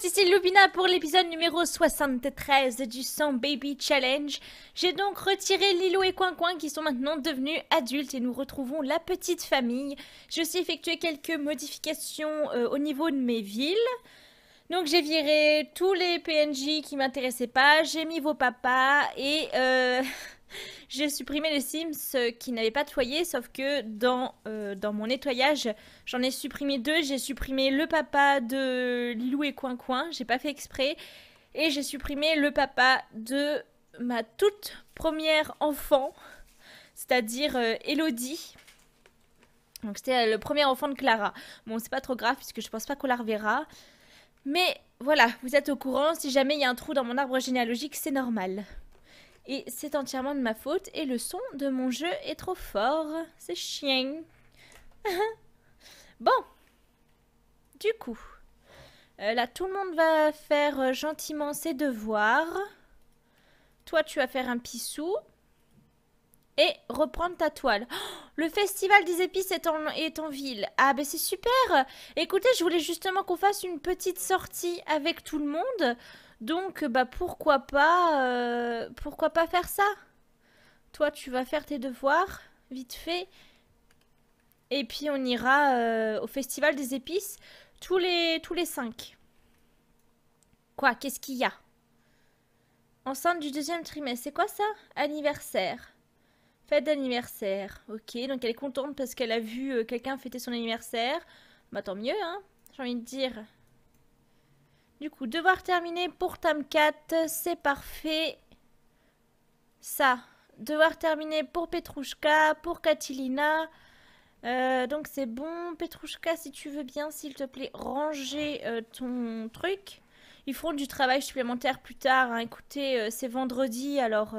les ici Lubina pour l'épisode numéro 73 du 100 Baby Challenge. J'ai donc retiré Lilo et Coin Coin qui sont maintenant devenus adultes et nous retrouvons la petite famille. J'ai aussi effectué quelques modifications euh, au niveau de mes villes. Donc j'ai viré tous les PNJ qui m'intéressaient pas, j'ai mis vos papas et... Euh... J'ai supprimé les Sims qui n'avaient pas toyé, sauf que dans, euh, dans mon nettoyage, j'en ai supprimé deux. J'ai supprimé le papa de Lilou et Coin Coin, j'ai pas fait exprès. Et j'ai supprimé le papa de ma toute première enfant, c'est-à-dire euh, Elodie. Donc c'était euh, le premier enfant de Clara. Bon, c'est pas trop grave puisque je pense pas qu'on la reverra. Mais voilà, vous êtes au courant, si jamais il y a un trou dans mon arbre généalogique, c'est normal. Et c'est entièrement de ma faute et le son de mon jeu est trop fort. C'est chien. bon. Du coup, euh, là tout le monde va faire euh, gentiment ses devoirs. Toi tu vas faire un pissou et reprendre ta toile. le festival des épices est en, ville. Ah ben c'est super Écoutez, je voulais justement qu'on fasse une petite sortie avec tout le monde. Donc, bah pourquoi pas, euh, pourquoi pas faire ça Toi, tu vas faire tes devoirs, vite fait. Et puis, on ira euh, au festival des épices tous les, tous les cinq. Quoi Qu'est-ce qu'il y a Enceinte du deuxième trimestre, c'est quoi ça Anniversaire. Fête d'anniversaire. Ok, donc elle est contente parce qu'elle a vu euh, quelqu'un fêter son anniversaire. Bah tant mieux, hein, j'ai envie de dire. Du coup, devoir terminer pour Tamcat, c'est parfait. Ça, devoir terminer pour Petrouchka, pour Katilina. Euh, donc c'est bon. Petrouchka, si tu veux bien, s'il te plaît, ranger euh, ton truc. Ils feront du travail supplémentaire plus tard. Hein. Écoutez, euh, c'est vendredi, alors...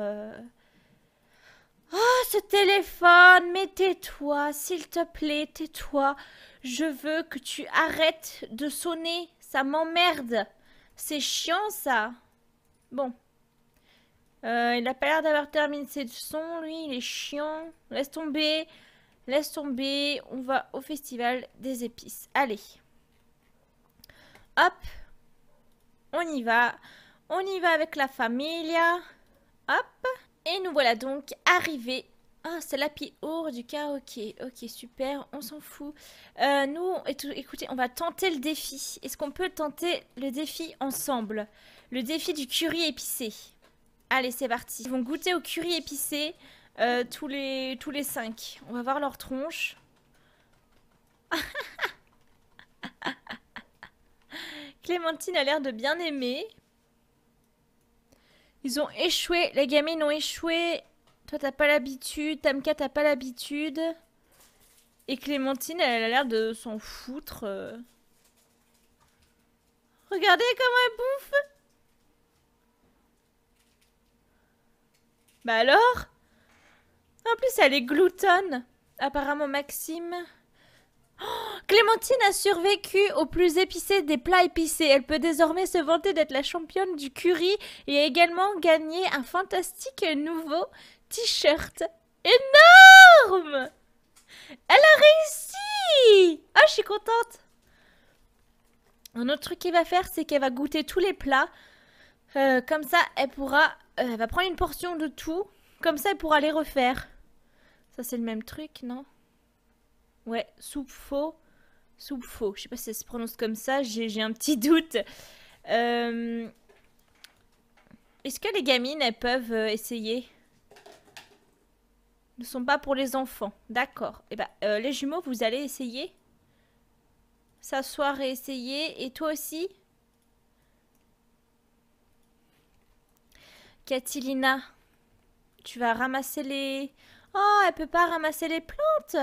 Oh, ce téléphone, mais tais-toi, s'il te plaît, tais-toi. Je veux que tu arrêtes de sonner ça m'emmerde. C'est chiant, ça. Bon. Euh, il a pas l'air d'avoir terminé ses sons, lui. Il est chiant. Laisse tomber. Laisse tomber. On va au festival des épices. Allez. Hop. On y va. On y va avec la familia. Hop. Et nous voilà donc arrivés ah, c'est la pire du karaoké. Ok, super, on s'en fout. Euh, nous, écoutez, on va tenter le défi. Est-ce qu'on peut tenter le défi ensemble Le défi du curry épicé. Allez, c'est parti. Ils vont goûter au curry épicé euh, tous, les, tous les cinq. On va voir leur tronche. Clémentine a l'air de bien aimer. Ils ont échoué, les gamines ont échoué. Toi, t'as pas l'habitude. Tamka, t'as pas l'habitude. Et Clémentine, elle a l'air de s'en foutre. Euh. Regardez comment elle bouffe Bah alors En plus, elle est gloutonne. Apparemment, Maxime... Oh, Clémentine a survécu au plus épicé des plats épicés. Elle peut désormais se vanter d'être la championne du curry et également gagné un fantastique nouveau t-shirt énorme Elle a réussi Ah, je suis contente Un autre truc qu'elle va faire, c'est qu'elle va goûter tous les plats. Euh, comme ça, elle pourra... Euh, elle va prendre une portion de tout. Comme ça, elle pourra les refaire. Ça, c'est le même truc, non Ouais, soupe faux. Soupe faux. Je sais pas si ça se prononce comme ça. J'ai un petit doute. Euh, est-ce que les gamines, elles peuvent essayer ne sont pas pour les enfants. D'accord. Eh ben, euh, les jumeaux, vous allez essayer S'asseoir et essayer. Et toi aussi Catilina, tu vas ramasser les... Oh, elle peut pas ramasser les plantes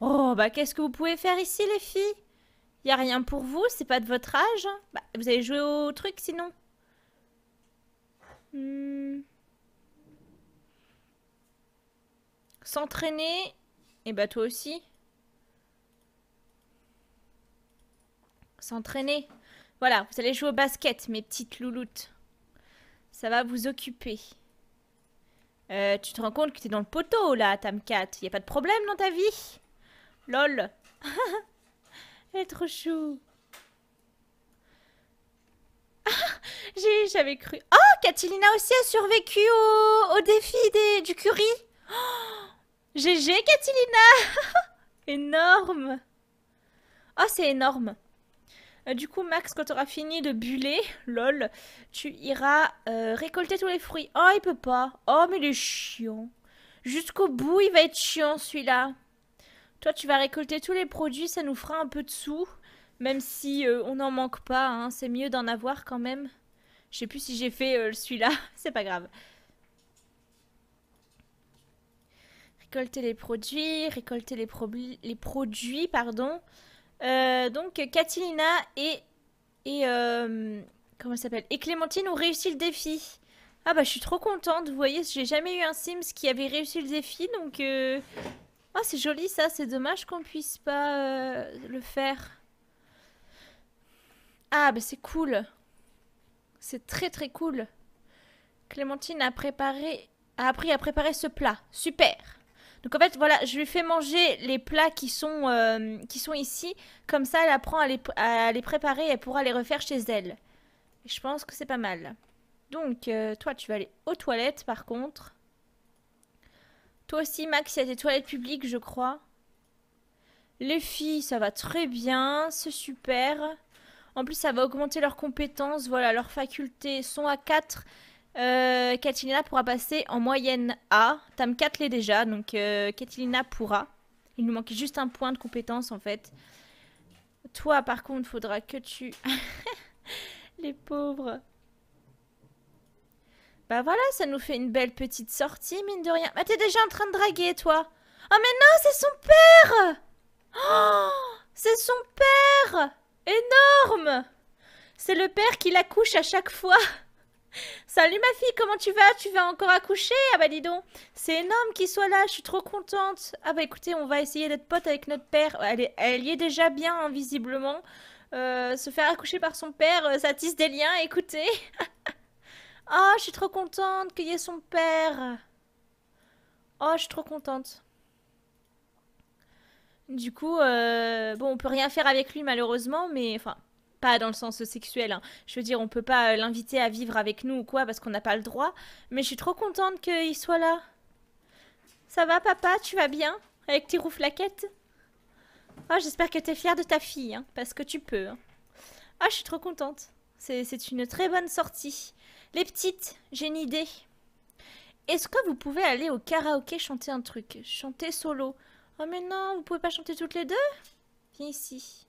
Oh, bah qu'est-ce que vous pouvez faire ici, les filles Il y a rien pour vous, c'est pas de votre âge. Bah, vous allez jouer au truc sinon. Hmm. s'entraîner. Et bah toi aussi. S'entraîner. Voilà, vous allez jouer au basket, mes petites louloutes. Ça va vous occuper. Euh, tu te rends compte que t'es dans le poteau là, Tamcat. Y a pas de problème dans ta vie Lol. Elle est trop chou. Ah, j'avais cru. Oh, Catilina aussi a survécu au, défi des, du curry. Oh, GG Catilina Énorme Oh, c'est énorme euh, Du coup, Max, quand t'auras fini de buller, lol, tu iras euh, récolter tous les fruits. Oh, il peut pas. Oh, mais il est chiant. Jusqu'au bout, il va être chiant, celui-là. Toi, tu vas récolter tous les produits, ça nous fera un peu de sous. Même si euh, on n'en manque pas, hein. c'est mieux d'en avoir quand même. Je sais plus si j'ai fait celui-là, c'est pas grave. récolter les produits, récolter les, produits, pardon. Euh, donc Katilina et et euh, comment s'appelle et Clémentine ont réussi le défi. Ah bah je suis trop contente. Vous voyez, j'ai jamais eu un Sims qui avait réussi le défi, donc euh, ah c'est joli ça. C'est dommage qu'on puisse pas le faire. Ah bah c'est cool. C'est très très cool. Clémentine a préparé a appris à préparer ce plat. Super. Donc en fait, voilà, je lui fais manger les plats qui sont, euh, qui sont ici. Comme ça, elle apprend à les, les préparer et elle pourra les refaire chez elle. Et je pense que c'est pas mal. Donc, euh, toi, tu vas aller aux toilettes, par contre. Toi aussi, Max, il y a des toilettes publiques, je crois. Les filles, ça va très bien, c'est super. En plus, ça va augmenter leurs compétences. Voilà, leurs facultés sont à 4. Euh, euh, Catilina pourra passer en moyenne A. Tam 4 l'est déjà, donc euh, Catilina pourra. Il nous manque juste un point de compétence en fait. Toi, par contre, faudra que tu. Les pauvres. Bah voilà, ça nous fait une belle petite sortie, mine de rien. Bah t'es déjà en train de draguer, toi. Oh mais non, c'est son père oh, C'est son père Énorme C'est le père qui l'accouche à chaque fois Salut ma fille, comment tu vas Tu vas encore accoucher Ah bah dis donc, c'est énorme qu'il soit là, je suis trop contente. Ah bah écoutez, on va essayer d'être pote avec notre père. Elle, est, y est déjà bien, hein, visiblement. Euh, se faire accoucher par son père, euh, ça tisse des liens, écoutez. oh, je suis trop contente qu'il y ait son père. Oh, je suis trop contente. Du coup, euh, bon, on peut rien faire avec lui malheureusement, mais enfin, pas dans le sens sexuel. Hein. Je veux dire, on peut pas euh, l'inviter à vivre avec nous ou quoi parce qu'on n'a pas le droit. Mais je suis trop contente qu'il soit là. Ça va, papa Tu vas bien Avec tes rouflaquettes Oh, ah, j'espère que t'es fière de ta fille, hein, parce que tu peux. Hein. Ah, je suis trop contente. C'est une très bonne sortie. Les petites, j'ai une idée. Est-ce que vous pouvez aller au karaoké chanter un truc Chanter solo Oh mais non, vous pouvez pas chanter toutes les deux Viens ici.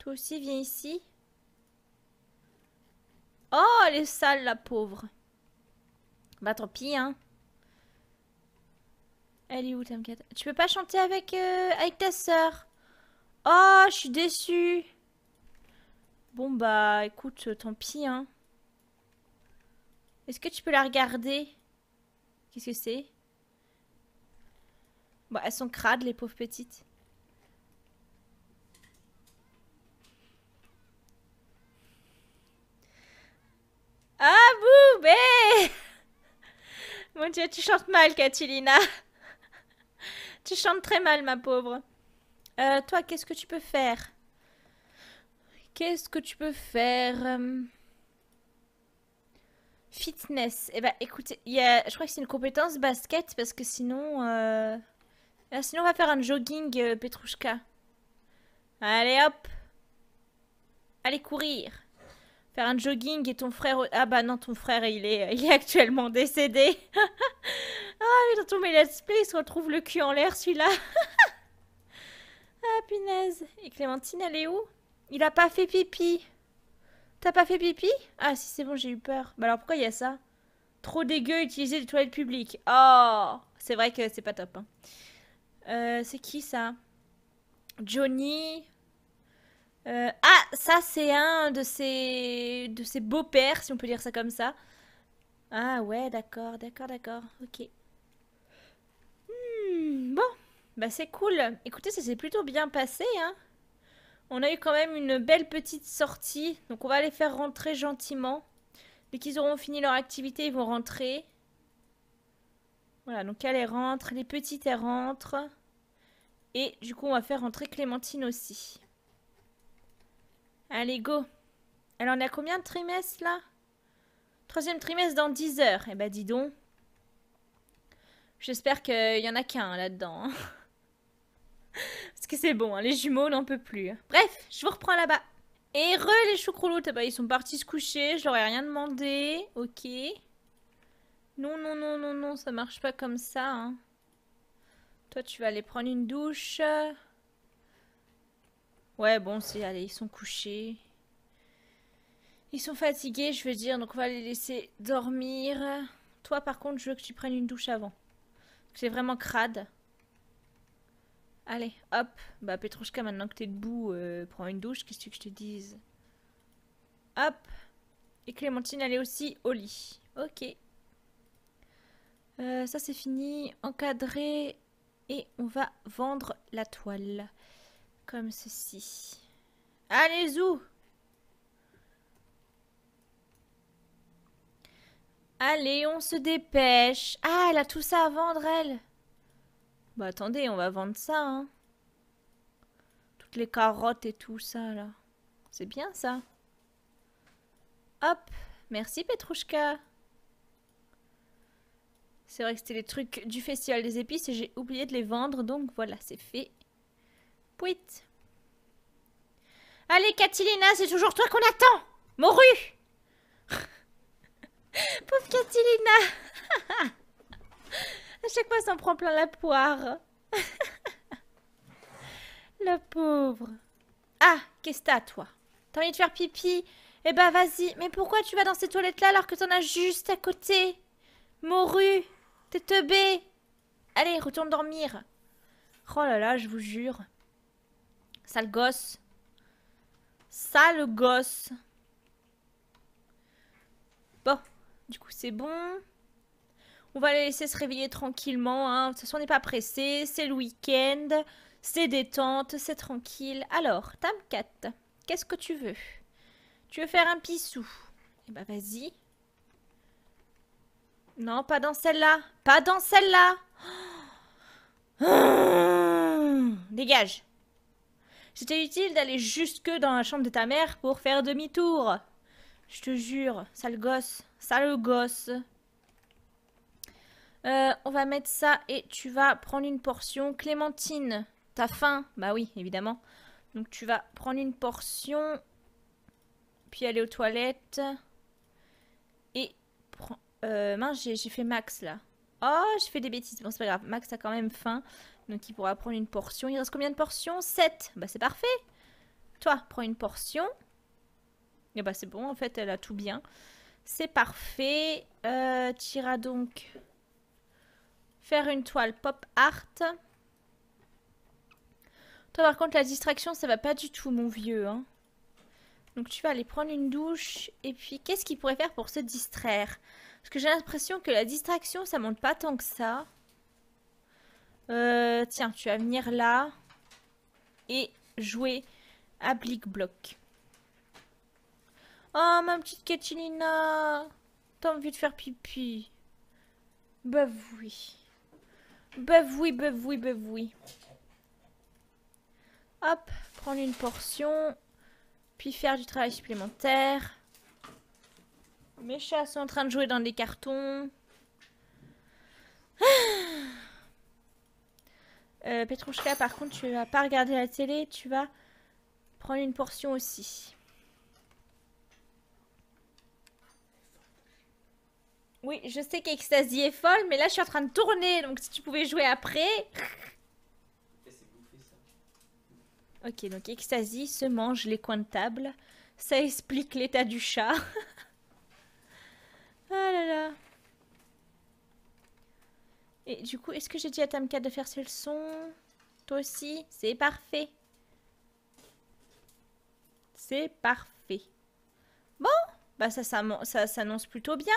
Toi aussi, viens ici. Oh, elle est sale, la pauvre. Bah, tant pis, hein. Elle est où, t'inquiète? Tu peux pas chanter avec, euh, avec ta sœur. Oh, je suis déçue. Bon, bah, écoute, euh, tant pis, hein. Est-ce que tu peux la regarder Qu'est-ce que c'est Bah elles sont crades, les pauvres petites. Ah, boubé Mon Dieu, tu chantes mal, Catilina. tu chantes très mal, ma pauvre. Euh, toi, qu'est-ce que tu peux faire Qu'est-ce que tu peux faire euh, Fitness. Eh ben, écoutez, je crois que c'est une compétence basket parce que sinon, euh, ah, sinon on va faire un jogging Petrushka. Allez hop, allez courir faire un jogging et ton frère... Ah bah non, ton frère, il est, il est actuellement décédé. ah, mais dans ton mes let's il se retrouve le cul en l'air, celui-là. ah, punaise. Et Clémentine, elle est où Il a pas fait pipi. T'as pas fait pipi Ah si, c'est bon, j'ai eu peur. Bah alors pourquoi il y a ça Trop dégueu, utiliser les toilettes publiques. Oh C'est vrai que c'est pas top. Hein. Euh, c'est qui ça Johnny euh, ah, ça c'est un de ses, de ses beaux-pères, si on peut dire ça comme ça. Ah ouais, d'accord, d'accord, d'accord, ok. Hmm, bon, bah c'est cool. Écoutez, ça s'est plutôt bien passé, hein. On a eu quand même une belle petite sortie, donc on va les faire rentrer gentiment. Dès qu'ils auront fini leur activité, ils vont rentrer. Voilà, donc elle, rentre, les petites, elles rentrent. Et du coup, on va faire rentrer Clémentine aussi. Allez, go. Elle en a combien de trimestres, là Troisième trimestre dans 10 heures. Eh ben, dis donc. J'espère qu'il y en a qu'un, là-dedans. Hein. Parce que c'est bon, hein. les jumeaux n'en peut plus. Hein. Bref, je vous reprends là-bas. Et re, les choucrouloutes. ils sont partis se coucher, je leur ai rien demandé. Ok. Non, non, non, non, non, ça marche pas comme ça. Toi, tu vas aller prendre une douche. Ouais, bon, c'est... Allez, ils sont couchés. Ils sont fatigués, je veux dire, donc on va les laisser dormir. Toi, par contre, je veux que tu prennes une douche avant. C'est vraiment crade. Allez, hop. Bah, Petrochka maintenant que t'es debout, euh, prends une douche. Qu'est-ce que je te dise Hop. Et Clémentine, elle aussi au lit. Ok. Euh, ça, c'est fini. Encadré. Et on va vendre la toile. Comme ceci. Allez, où Allez, on se dépêche. Ah, elle a tout ça à vendre, elle. Bah attendez, on va vendre ça, hein. Toutes les carottes et tout ça, là. C'est bien, ça. Hop Merci, Petrouchka C'est vrai que c'était les trucs du festival des épices et j'ai oublié de les vendre, donc voilà, c'est fait. Allez, Catilina, c'est toujours toi qu'on attend Morue Pauvre Catilina À chaque fois, en prend plein la poire. la pauvre. Ah, qu'est-ce que t'as, toi T'as envie de faire pipi Eh ben, vas-y. Mais pourquoi tu vas dans ces toilettes-là alors que t'en as juste à côté Morue T'es teubé Allez, retourne dormir. Oh là là, je vous jure. Sale gosse. Sale gosse. Bon, du coup c'est bon. On va les laisser se réveiller tranquillement. Hein. De toute façon, on n'est pas pressé. C'est le week-end. C'est détente. C'est tranquille. Alors, Tamcat, qu'est-ce que tu veux Tu veux faire un pissou Eh ben, vas-y. Non, pas dans celle-là. Pas dans celle-là. Dégage. C'était utile d'aller jusque dans la chambre de ta mère pour faire demi-tour. Je te jure, sale gosse, sale gosse. Euh, on va mettre ça et tu vas prendre une portion. Clémentine, t'as faim Bah oui, évidemment. Donc tu vas prendre une portion, puis aller aux toilettes. Et... Euh, mince, j'ai fait Max là. Oh, j'ai fait des bêtises. Bon, c'est pas grave. Max a quand même faim. Donc il pourra prendre une portion. Il reste combien de portions 7. Bah c'est parfait. Toi, prends une portion. Et eh bah c'est bon, en fait, elle a tout bien. C'est parfait. Euh, tu donc faire une toile pop art. Toi, par contre, la distraction, ça va pas du tout, mon vieux. Hein. Donc tu vas aller prendre une douche. Et puis, qu'est-ce qu'il pourrait faire pour se distraire Parce que j'ai l'impression que la distraction, ça monte pas tant que ça. Euh, tiens, tu vas venir là et jouer à Blick Block. Oh, ma petite Catalina T'as envie de faire pipi Bah oui. Bah oui, bah oui, bah oui. Hop, prendre une portion, puis faire du travail supplémentaire. Mes chats sont en train de jouer dans des cartons. Ah. Euh, Petrouchka, par contre, tu vas pas regarder la télé, tu vas prendre une portion aussi. Oui, je sais qu'Ecstasy est folle, mais là je suis en train de tourner, donc si tu pouvais jouer après... Ok, donc Ecstasy se mange les coins de table. Ça explique l'état du chat. ah là là. Et du coup, est-ce que j'ai dit à Tamka de faire ses leçons Toi aussi C'est parfait. C'est parfait. Bon, bah ça, ça, s'annonce plutôt bien.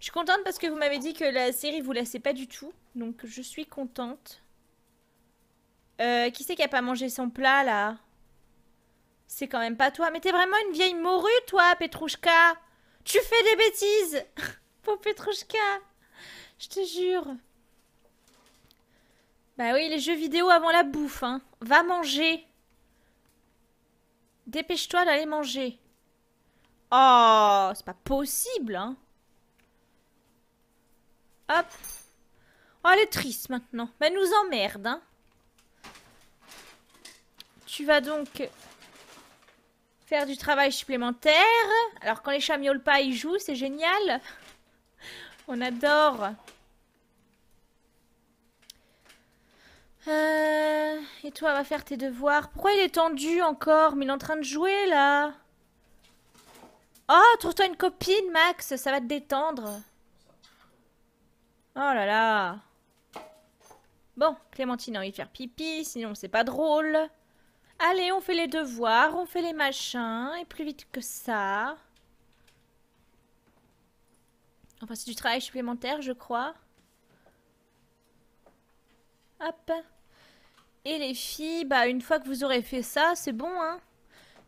Je suis contente parce que vous m'avez dit que la série vous laissait pas du tout. Donc je suis contente. Euh, qui c'est qui a pas mangé son plat là C'est quand même pas toi. Mais t'es vraiment une vieille morue toi, Petrouchka Tu fais des bêtises Pour Petrouchka Je te jure bah oui, les jeux vidéo avant la bouffe, hein. Va manger. Dépêche-toi d'aller manger. Oh, c'est pas possible, hein. Hop. Oh, elle est triste maintenant. Mais bah, nous emmerde, hein. Tu vas donc faire du travail supplémentaire. Alors, quand les chats miaulent pas, ils jouent, c'est génial. On adore. Euh, et toi, va faire tes devoirs. Pourquoi il est tendu encore Mais il est en train de jouer, là. Oh, trouve-toi une copine, Max. Ça va te détendre. Oh là là. Bon, Clémentine a envie de faire pipi, sinon c'est pas drôle. Allez, on fait les devoirs, on fait les machins, et plus vite que ça. Enfin, c'est du travail supplémentaire, je crois. Hop. Et les filles, bah une fois que vous aurez fait ça, c'est bon hein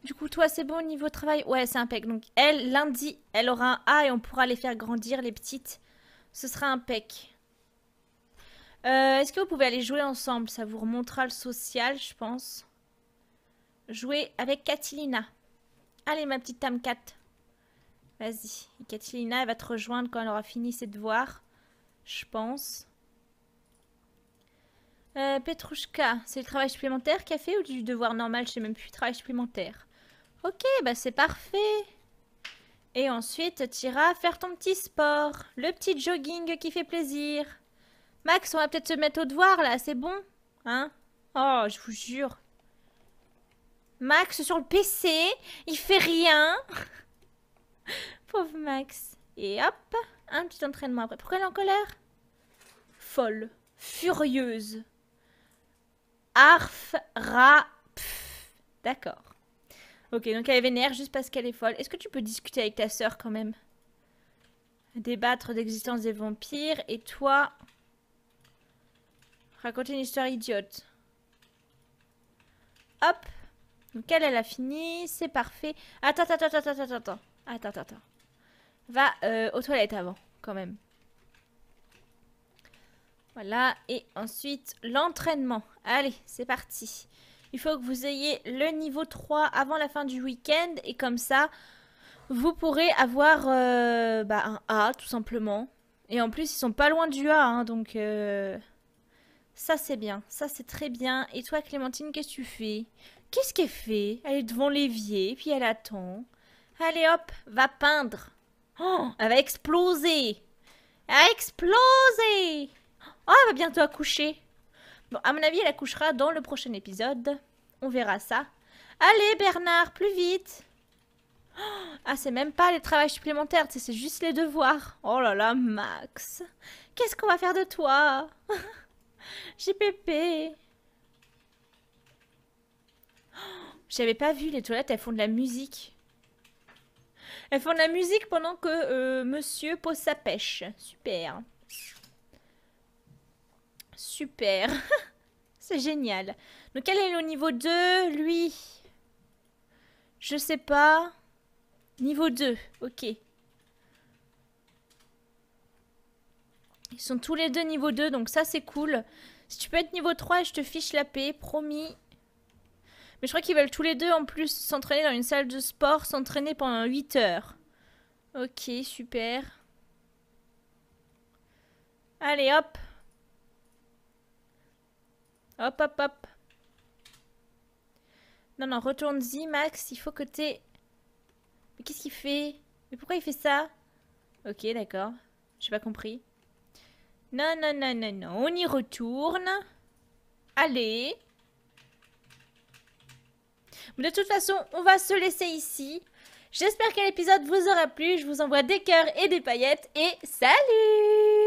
du coup, toi, c'est bon au niveau travail Ouais, c'est peck. Donc, elle, lundi, elle aura un A et on pourra les faire grandir, les petites. Ce sera un Euh, Est-ce que vous pouvez aller jouer ensemble Ça vous remontera le social, je pense. Jouer avec Catilina. Allez, ma petite Tamcat. Vas-y. Catilina, elle va te rejoindre quand elle aura fini ses devoirs. Je pense. Euh, Petrushka, c'est le travail supplémentaire, fait ou du devoir normal Je sais même plus, travail supplémentaire. Ok, bah c'est parfait. Et ensuite, t'iras faire ton petit sport. Le petit jogging qui fait plaisir. Max, on va peut-être se mettre au devoir là, c'est bon Hein Oh, je vous jure. Max sur le PC, il fait rien. Pauvre Max. Et hop, un petit entraînement après. Pourquoi elle est en colère Folle, furieuse. Arf, ra, D'accord. Ok, donc elle est vénère juste parce qu'elle est folle. Est-ce que tu peux discuter avec ta sœur quand même Débattre d'existence des vampires et toi raconter une histoire idiote. Hop. Donc elle, elle a fini, c'est parfait. Attends, attends, attends, attends, attends, attends, attends, attends. Va euh, aux toilettes avant, quand même. Voilà, et ensuite l'entraînement. Allez, c'est parti. Il faut que vous ayez le niveau 3 avant la fin du week-end et comme ça, vous pourrez avoir euh, bah, un A tout simplement. Et en plus, ils sont pas loin du A, hein, donc euh, ça c'est bien, ça c'est très bien. Et toi Clémentine, qu'est-ce que tu fais Qu'est-ce qu'elle fait Elle est devant l'évier, puis elle attend. Allez hop, va peindre. Oh, elle va exploser. Elle va exploser Oh, elle va bientôt accoucher. Bon, à mon avis, elle accouchera dans le prochain épisode. On verra ça. Allez, Bernard, plus vite. ah, c'est même pas les travaux supplémentaires, c'est juste les devoirs. Oh là là, Max. Qu'est-ce qu'on va faire de toi JPP. J'avais pas vu, les toilettes, elles font de la musique. Elles font de la musique pendant que euh, monsieur pose sa pêche. Super. Super. C'est génial. Donc elle est au niveau 2, lui. Je sais pas. Niveau 2, ok. Ils sont tous les deux niveau 2, donc ça c'est cool. Si tu peux être niveau 3, je te fiche la paix, promis. Mais je crois qu'ils veulent tous les deux en plus s'entraîner dans une salle de sport, s'entraîner pendant 8 heures. Ok, super. Allez hop, Hop, hop, hop. Non, non, retourne-y, Max. Il faut que t'aies... Mais qu'est-ce qu'il fait Mais pourquoi il fait ça Ok, d'accord. J'ai pas compris. Non, non, non, non, non. On y retourne. Allez. de toute façon, on va se laisser ici. J'espère que l'épisode vous aura plu. Je vous envoie des cœurs et des paillettes. Et salut